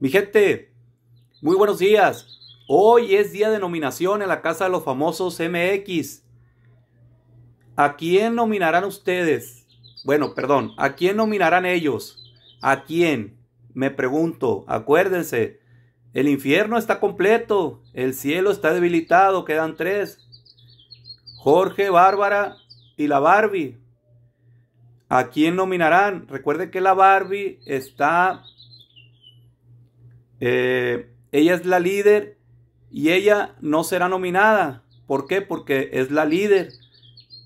Mi gente, muy buenos días. Hoy es día de nominación en la Casa de los Famosos MX. ¿A quién nominarán ustedes? Bueno, perdón, ¿a quién nominarán ellos? ¿A quién? Me pregunto, acuérdense, el infierno está completo, el cielo está debilitado, quedan tres. Jorge, Bárbara y la Barbie. ¿A quién nominarán? Recuerden que la Barbie está eh, ella es la líder y ella no será nominada. ¿Por qué? Porque es la líder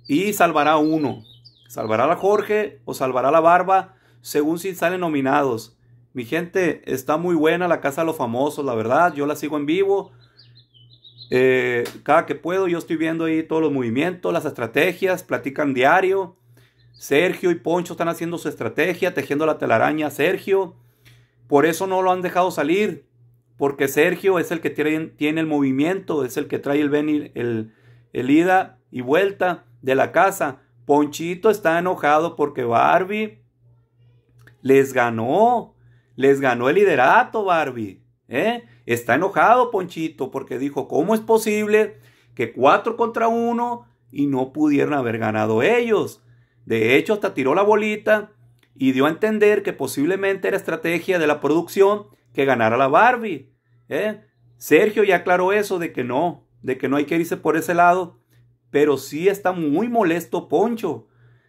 y salvará a uno. Salvará a la Jorge o salvará a la Barba según si salen nominados. Mi gente, está muy buena la Casa de los Famosos, la verdad. Yo la sigo en vivo. Eh, cada que puedo, yo estoy viendo ahí todos los movimientos, las estrategias, platican diario. Sergio y Poncho están haciendo su estrategia, tejiendo la telaraña. Sergio, por eso no lo han dejado salir, porque Sergio es el que tiene, el movimiento, es el que trae el, el, el ida y vuelta de la casa. Ponchito está enojado porque Barbie les ganó, les ganó el liderato Barbie. ¿eh? Está enojado Ponchito porque dijo, ¿cómo es posible que cuatro contra uno y no pudieron haber ganado ellos? De hecho, hasta tiró la bolita y dio a entender que posiblemente era estrategia de la producción que ganara la Barbie. ¿eh? Sergio ya aclaró eso de que no, de que no hay que irse por ese lado, pero sí está muy molesto Poncho.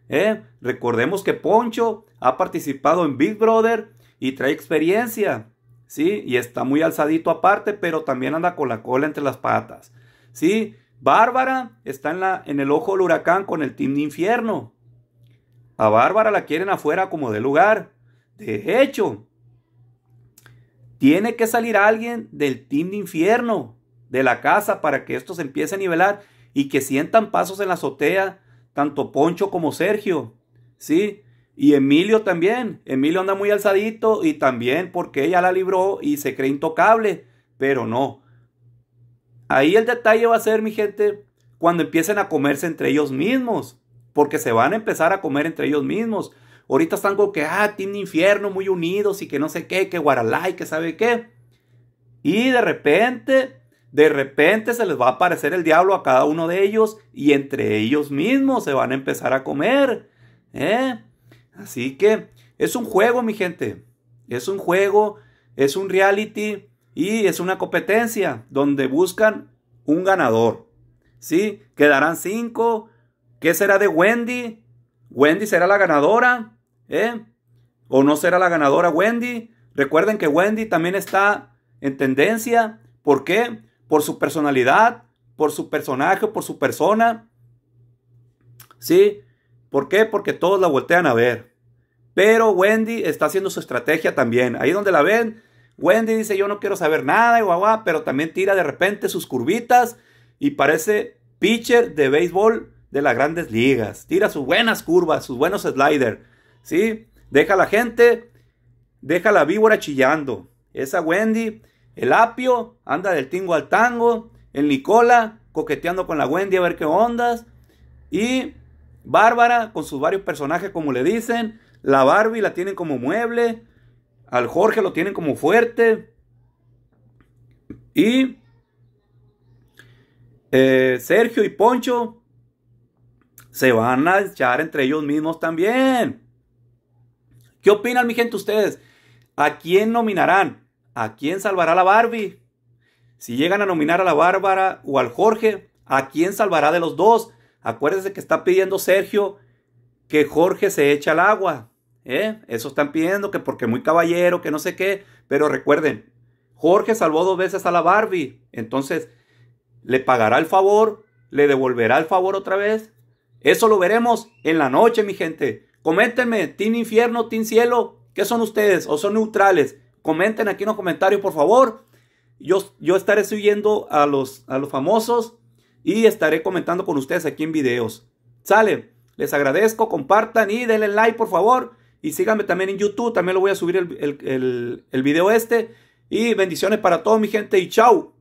¿eh? Recordemos que Poncho ha participado en Big Brother y trae experiencia, ¿sí? Y está muy alzadito aparte, pero también anda con la cola entre las patas, ¿sí? Bárbara está en, la, en el ojo del huracán con el Team de Infierno, a Bárbara la quieren afuera como de lugar. De hecho, tiene que salir alguien del team de infierno de la casa para que esto se empiece a nivelar y que sientan pasos en la azotea, tanto Poncho como Sergio. ¿Sí? Y Emilio también. Emilio anda muy alzadito y también porque ella la libró y se cree intocable. Pero no. Ahí el detalle va a ser, mi gente, cuando empiecen a comerse entre ellos mismos porque se van a empezar a comer entre ellos mismos. Ahorita están como que, ah, tiene Infierno, muy unidos y que no sé qué, que Guaralay, que sabe qué. Y de repente, de repente se les va a aparecer el diablo a cada uno de ellos y entre ellos mismos se van a empezar a comer. ¿eh? Así que es un juego, mi gente. Es un juego, es un reality y es una competencia donde buscan un ganador. ¿Sí? Quedarán cinco ¿Qué será de Wendy? ¿Wendy será la ganadora? ¿Eh? ¿O no será la ganadora Wendy? Recuerden que Wendy también está en tendencia. ¿Por qué? Por su personalidad, por su personaje, por su persona. ¿Sí? ¿Por qué? Porque todos la voltean a ver. Pero Wendy está haciendo su estrategia también. Ahí donde la ven, Wendy dice yo no quiero saber nada, y guau, pero también tira de repente sus curvitas y parece pitcher de béisbol de las grandes ligas. Tira sus buenas curvas, sus buenos sliders. ¿Sí? Deja a la gente, deja la víbora chillando. Esa Wendy, el apio, anda del tingo al tango. El Nicola, coqueteando con la Wendy a ver qué ondas. Y Bárbara, con sus varios personajes, como le dicen. La Barbie la tienen como mueble. Al Jorge lo tienen como fuerte. Y eh, Sergio y Poncho se van a echar entre ellos mismos también. ¿Qué opinan, mi gente, ustedes? ¿A quién nominarán? ¿A quién salvará la Barbie? Si llegan a nominar a la Bárbara o al Jorge, ¿a quién salvará de los dos? Acuérdense que está pidiendo Sergio que Jorge se eche al agua. ¿eh? Eso están pidiendo que porque muy caballero, que no sé qué. Pero recuerden, Jorge salvó dos veces a la Barbie. Entonces, ¿le pagará el favor? ¿Le devolverá el favor otra vez? Eso lo veremos en la noche, mi gente. Coméntenme, Team Infierno, tin Cielo, ¿qué son ustedes? ¿O son neutrales? Comenten aquí en los comentarios, por favor. Yo, yo estaré subiendo a los, a los famosos y estaré comentando con ustedes aquí en videos. Sale, les agradezco, compartan y denle like, por favor. Y síganme también en YouTube, también lo voy a subir el, el, video este. Y bendiciones para todos, mi gente, y chao.